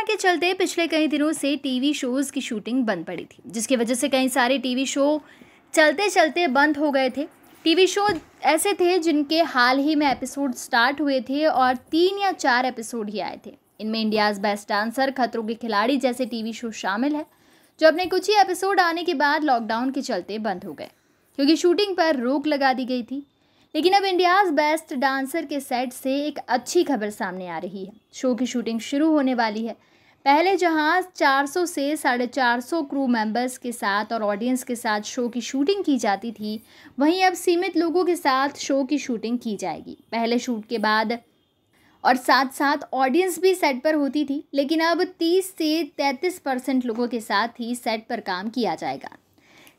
Corona के चलते पिछले कई दिनों से टीवी शोज़ की शूटिंग बंद पड़ी थी जिसकी वजह से कई सारे टीवी शो चलते चलते बंद हो गए थे टीवी शो ऐसे थे जिनके हाल ही में एपिसोड स्टार्ट हुए थे और तीन या चार एपिसोड ही आए थे इनमें इंडियाज बेस्ट डांसर खतरों के खिलाड़ी जैसे टीवी शो शामिल है जो अपने कुछ ही एपिसोड आने के बाद लॉकडाउन के चलते बंद हो गए क्योंकि शूटिंग पर रोक लगा दी गई थी लेकिन अब इंडियाज़ बेस्ट डांसर के सेट से एक अच्छी खबर सामने आ रही है शो की शूटिंग शुरू होने वाली है पहले जहां 400 से साढ़े चार क्रू मेंबर्स के साथ और ऑडियंस के साथ शो की शूटिंग की जाती थी वहीं अब सीमित लोगों के साथ शो की शूटिंग की जाएगी पहले शूट के बाद और साथ साथ ऑडियंस भी सेट पर होती थी लेकिन अब 30 से 33 परसेंट लोगों के साथ ही सेट पर काम किया जाएगा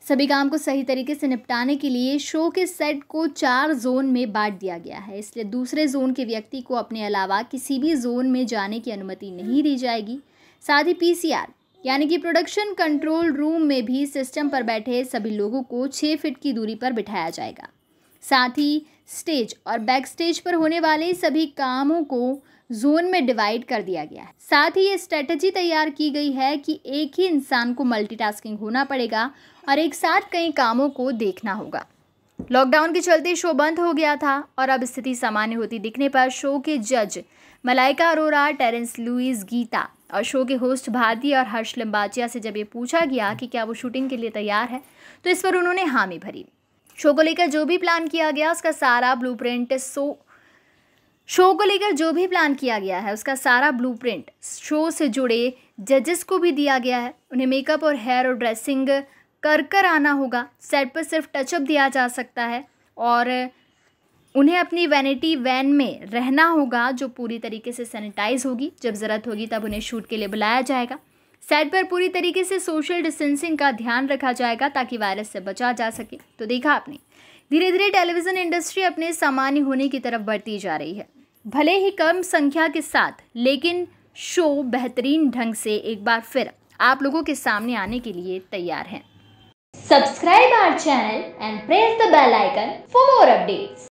सभी काम को सही तरीके से निपटाने के लिए शो के सेट को चार जोन में बांट दिया गया है इसलिए दूसरे जोन के व्यक्ति को अपने अलावा किसी भी जोन में जाने की अनुमति नहीं दी जाएगी साथ ही पीसीआर यानी कि प्रोडक्शन कंट्रोल रूम में भी सिस्टम पर बैठे सभी लोगों को छः फिट की दूरी पर बिठाया जाएगा साथ ही स्टेज और बैक स्टेज पर होने वाले सभी कामों को जोन में डिवाइड कर दिया गया है साथ ही ये स्ट्रेटजी तैयार की गई है कि एक ही इंसान को मल्टीटास्किंग होना पड़ेगा और एक साथ कई कामों को देखना होगा लॉकडाउन के चलते शो बंद हो गया था और अब स्थिति सामान्य होती दिखने पर शो के जज मलाइका अरोरा टेरेंस लुइस गीता और शो के होस्ट भारती और हर्ष लिम्बाचिया से जब ये पूछा गया कि क्या वो शूटिंग के लिए तैयार है तो इस पर उन्होंने हामी भरी शो को लेकर जो भी प्लान किया गया उसका सारा ब्लूप्रिंट सो शो को लेकर जो भी प्लान किया गया है उसका सारा ब्लू शो से जुड़े जजेस को भी दिया गया है उन्हें मेकअप और हेयर और ड्रेसिंग कर कर आना होगा सेट पर सिर्फ टचअप दिया जा सकता है और उन्हें अपनी वैनिटी वैन में रहना होगा जो पूरी तरीके से सैनिटाइज होगी जब ज़रूरत होगी तब उन्हें शूट के लिए बुलाया जाएगा सेट पर पूरी तरीके से सोशल डिस्टेंसिंग का ध्यान रखा जाएगा ताकि वायरस से बचा जा सके तो देखा आपने धीरे धीरे टेलीविज़न इंडस्ट्री अपने सामान्य होने की तरफ बढ़ती जा रही है भले ही कम संख्या के साथ लेकिन शो बेहतरीन ढंग से एक बार फिर आप लोगों के सामने आने के लिए तैयार हैं subscribe our channel and press the bell icon for more updates.